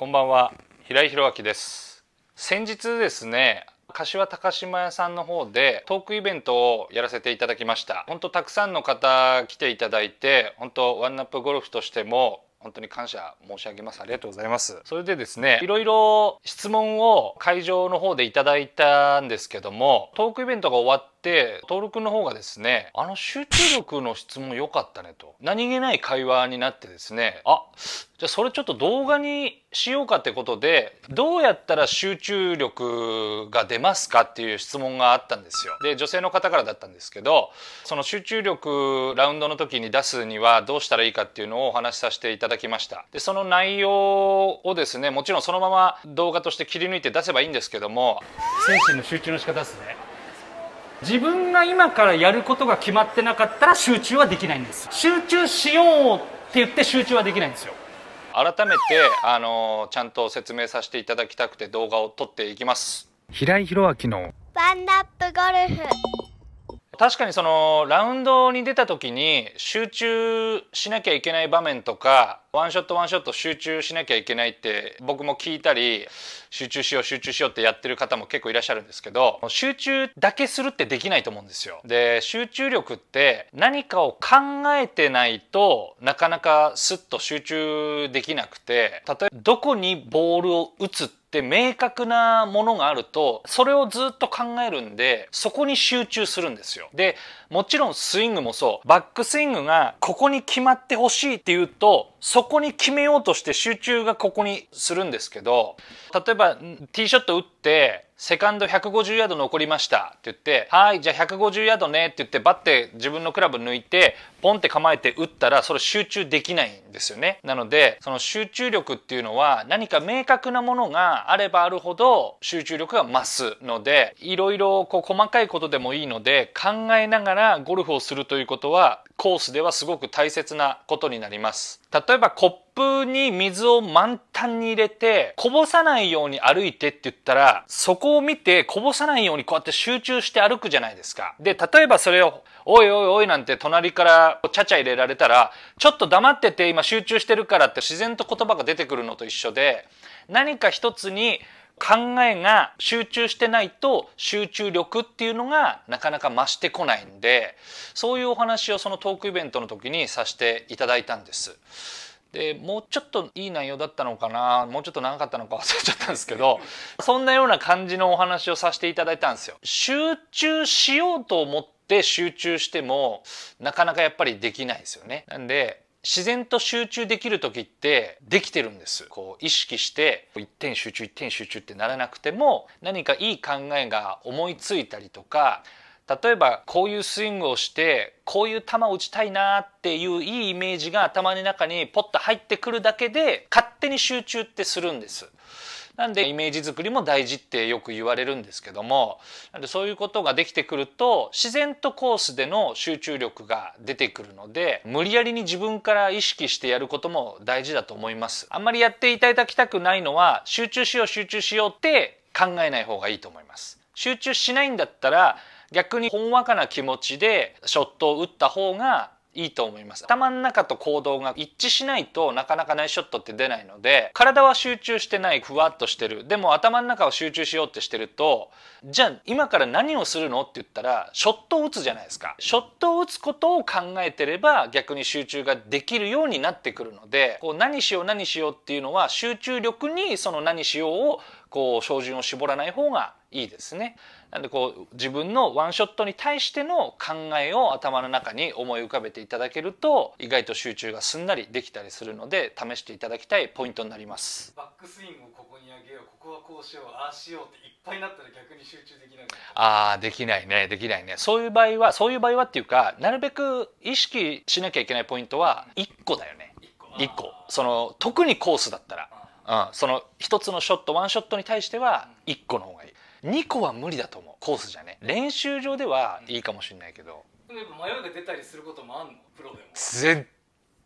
こんばんは平井弘明です先日ですね柏高島屋さんの方でトークイベントをやらせていただきました本当たくさんの方来ていただいて本当ワンナップゴルフとしても本当に感謝申し上げますありがとうございますそれでですねいろいろ質問を会場の方でいただいたんですけどもトークイベントが終わっって登録の方がですねあの集中力の質問良かったねと何気ない会話になってですねあじゃあそれちょっと動画にしようかってことでどうやったら集中力が出ますかっていう質問があったんですよで女性の方からだったんですけどその集中力ラウンドの時に出すにはどうしたらいいかっていうのをお話しさせていただきましたでその内容をですねもちろんそのまま動画として切り抜いて出せばいいんですけども精神の集中の仕方ですね自分が今からやることが決まってなかったら集中はできないんです集中しようって言って集中はできないんですよ改めてあのちゃんと説明させていただきたくて動画を撮っていきます平井宏明のワンナップゴルフ確かにそのラウンドに出た時に集中しなきゃいけない場面とかワンショットワンショット集中しなきゃいけないって僕も聞いたり集中しよう集中しようってやってる方も結構いらっしゃるんですけど集中だけするってできないと思うんですよ。で集中力って何かを考えてないとなかなかスッと集中できなくて例えばどこにボールを打つってで明確なものがあるとそれをずっと考えるんでそこに集中するんですよでもちろんスイングもそうバックスイングがここに決まってほしいっていうとそこに決めようとして集中がここにするんですけど例えばティーショット打ってセカンド150ヤード残りましたって言って、はい、じゃあ150ヤードねって言って、バッて自分のクラブ抜いて、ポンって構えて打ったら、それ集中できないんですよね。なので、その集中力っていうのは、何か明確なものがあればあるほど、集中力が増すので、いろいろこう細かいことでもいいので、考えながらゴルフをするということは、コースではすごく大切なことになります。例えばコッップに水を満タンに入れて、こぼさないように歩いてって言ったら、そこを見てこぼさないようにこうやって集中して歩くじゃないですか。で、例えばそれを、おいおいおいなんて隣からちゃちゃ入れられたら、ちょっと黙ってて今集中してるからって自然と言葉が出てくるのと一緒で、何か一つに考えが集中してないと集中力っていうのがなかなか増してこないんでそういうお話をそのトークイベントの時にさせていただいたんです。でもうちょっといい内容だったのかなもうちょっと長かったのか忘れちゃったんですけど そんなような感じのお話をさせていただいたんですよ。集中しようと思って集中してもなかなかやっぱりできないですよね。なんで自然と集中できる時ってできてるんですこう意識して一点集中一点集中ってならなくても何かいい考えが思いついたりとか例えばこういうスイングをしてこういう球を打ちたいなっていういいイメージが頭の中にポッと入ってくるだけで勝手に集中ってするんです。なんでイメージ作りも大事ってよく言われるんですけどもなんでそういうことができてくると自然とコースでの集中力が出てくるので無理やりに自分から意識してやることも大事だと思います。あんまりやっていただきたくないのは集中しよう集中しようって考えない方がいいと思います。集中しないんだったら逆にほんわかな気持ちでショットを打った方がいいと思います頭の中と行動が一致しないとなかなかナイスショットって出ないので体は集中してないふわっとしてるでも頭の中を集中しようってしてるとじゃあ今から何をするのって言ったらショットを打つじゃないですかショットを打つことを考えてれば逆に集中ができるようになってくるのでこう何しよう何しようっていうのは集中力にその何しようをこう照準を絞らない方がいいですね。なんでこう自分のワンショットに対しての考えを頭の中に思い浮かべていただけると意外と集中がすんなりできたりするので試していただきたいポイントになりますバックスイングをここに上げようここはこうしようああしようっていっぱいになったら逆に集中できないああできないねできないねそういう場合はそういう場合はっていうかなるべく意識しなきゃいけないポイントは1個だよね1個その特にコースだったら、うん、その1つのショットワンショットに対しては1個の方がいい2個は無理だと思うコースじゃね練習場ではいいかもしれないけど、うん、迷いが出たりすることもあんのプロでも全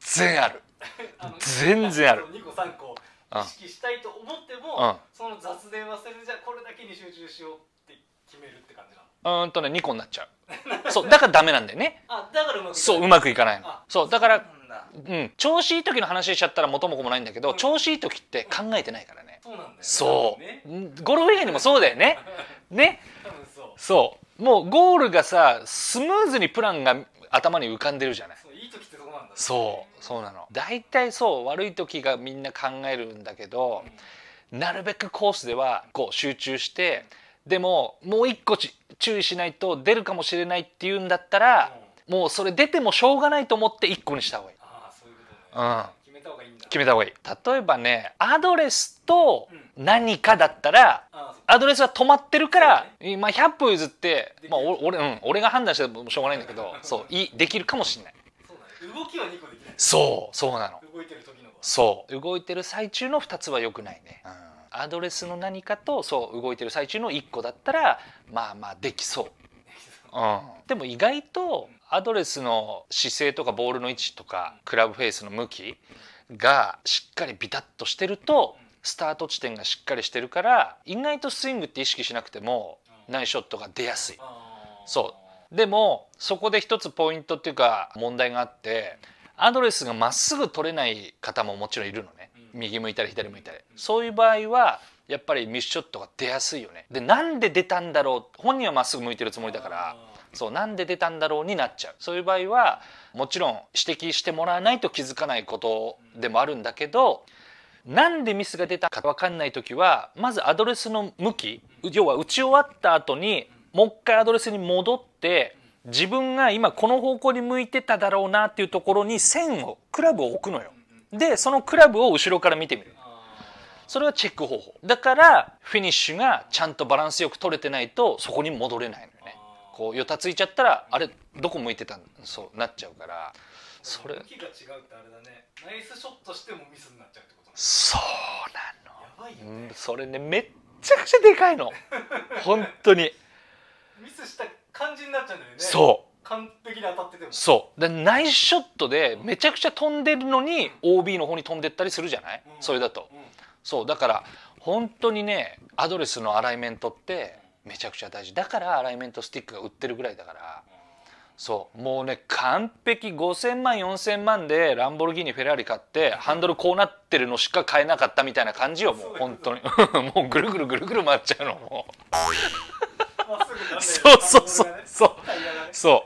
然ある 全然ある2個3個意識したいと思っても、うん、その雑念忘れるじゃこれだけに集中しようって決めるって感じなのうんとね2個になっちゃうそうだからダメなんだよねあだからうまくそううまくいかないのそうだからうん、調子いい時の話しちゃったら元も子もないんだけど、うん、調子いい時って考えてないからね、そう、ゴルフ以外にもそうだよね ねそうもうゴールがさスムーズにプランが頭に浮かんでるじゃないそうそうなの大体そう悪い時がみんな考えるんだけど、なるべくコースではこう集中してでももう一個注意しないと出るかもしれないっていうんだったら、もうそれ出てもしょうがないと思って一個にした方がいい。ああそういうことね。うん。決めた方がいいんだ。決めた方がいい例えばねアドレスと何かだったら、アドレスは止まってるから、ね、まあ、100歩譲って、まあ、俺,、うん、俺が判断してもしょうがないんだけど そういできるかもしれないそう、ないそうそうなの動いてる時のそう動いてる最中の2つはよくないね、うんアドレスの何かとそう動いてる最中の1個だったらまあまあできそう。うん、でも意外とアドレスの姿勢とかボールの位置とかクラブフェイスの向きがしっかりビタッとしてるとスタート地点がしっかりしてるから意外とスイングって意識しなくてもナイスショットが出やすい。そうでもそこで一つポイントっていうか問題があってアドレスがまっすぐ取れない方ももちろんいるのね右向いたり左向いたりそういう場合はやっぱりミスショットが出やすいよねでなんで出たんだろう本人はまっすぐ向いてるつもりだから。そうなんで出たんだろうになっちゃうそういう場合はもちろん指摘してもらわないと気づかないことでもあるんだけどなんでミスが出たか分かんない時はまずアドレスの向き要は打ち終わった後にもう一回アドレスに戻って自分が今この方向に向いてただろうなっていうところに線をクラブを置くのよ。でそのクラブを後ろから見てみる。それはチェック方法だからフィニッシュがちゃんとバランスよく取れてないとそこに戻れないこうよたついちゃったら、あれどこ向いてたんそうなっちゃうからそれ向きが違うってあれだねナイスショットしてもミスになっちゃうってことそうなのやばいよねそれねめっちゃくちゃでかいの 本当にミスした感じになっちゃうんだよねそう完璧に当たっててもそうでナイスショットでめちゃくちゃ飛んでるのに OB の方に飛んでったりするじゃない、うん、それだと、うん、そうだから本当にねアドレスのアライメントってめちゃくちゃ大事だからアライメントスティックが売ってるぐらいだからそうもうね完璧5,000万4,000万でランボルギーニフェラーリ買ってハンドルこうなってるのしか買えなかったみたいな感じよもう本当に もうぐるぐるぐるぐる回っちゃうのもうそうそうそうそうそ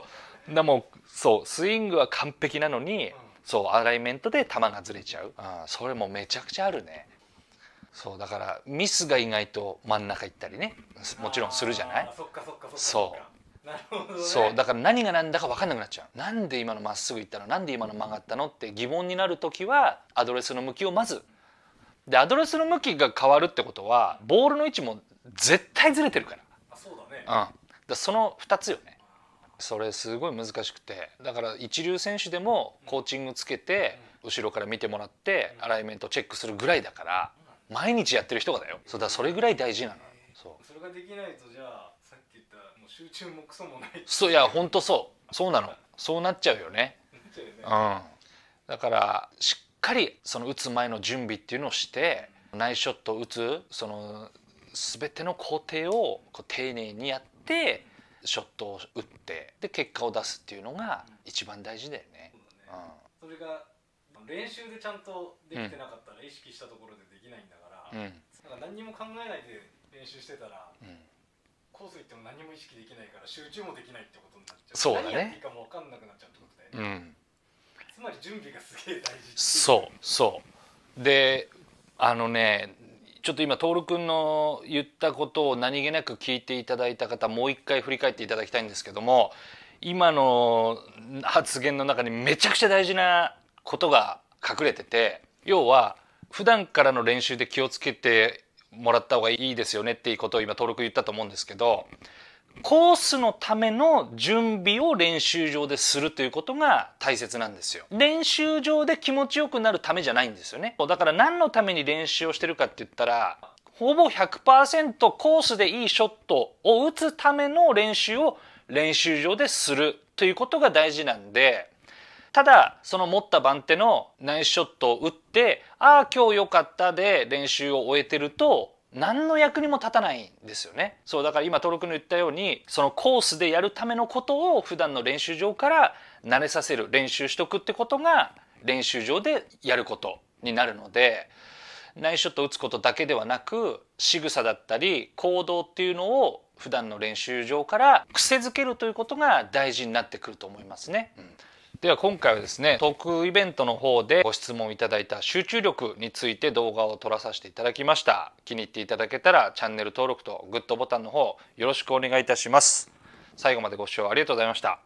うだもうそうスイングは完璧なのに、そうアライメントで球がずれちゃうあそれもめちゃくちゃあるねそうだからミスが意外と真ん中行ったりねもちろんするじゃないそっかそっかそっかなるほど、ね、そうだから何が何だか分かんなくなっちゃうなんで今のまっすぐ行ったのなんで今の曲がったのって疑問になる時はアドレスの向きをまずでアドレスの向きが変わるってことはボールの位置も絶対ずれてるからあそうだね、うん、だその2つよねそれすごい難しくてだから一流選手でもコーチングつけて後ろから見てもらってアライメントチェックするぐらいだから毎日やってる人がだよそうだそれぐらい大事なのそうそれができないとじゃあさっき言ったもう集中もクソもないそういや本当そうそうなのそうなっちゃうよね うんだからしっかりその打つ前の準備っていうのをしてナイスショットを打つその全ての工程をこう丁寧にやってショットを打ってで結果を出すっていうのが一番大事だよね。そうだねうん、それが練習でちゃんとできてなかったら意識したところでできないんだから、うんなんか何にも考えないで練習してたらうんコース行っても何も意識できないから集中もできないってことになっちゃうそうだね何やっていいかも分かんなくなっちゃうってことで、うんつまり準備がすげえ大事そうそうであのねちょっと今徹君の言ったことを何気なく聞いていただいた方もう一回振り返っていただきたいんですけども今の発言の中にめちゃくちゃ大事なことが隠れてて要は普段からの練習で気をつけてもらった方がいいですよねっていうことを今登録言ったと思うんですけどコースのための準備を練習場でするということが大切なんですよ練習場で気持ちよくなるためじゃないんですよねだから何のために練習をしてるかって言ったらほぼ100%コースでいいショットを打つための練習を練習場でするということが大事なんでただその持った番手のナイスショットを打ってああ今日良かったで練習を終えてると何の役にも立たないんですよねそうだから今登録の言ったようにそのコースでやるためのことを普段の練習場から慣れさせる練習しとくってことが練習場でやることになるのでナイスショットを打つことだけではなく仕草だったり行動っていうのを普段の練習場から癖づけるということが大事になってくると思いますね。うんでは今回はですねトークイベントの方でご質問いただいた集中力について動画を撮らさせていただきました気に入っていただけたらチャンネル登録とグッドボタンの方よろしくお願いいたします最後までご視聴ありがとうございました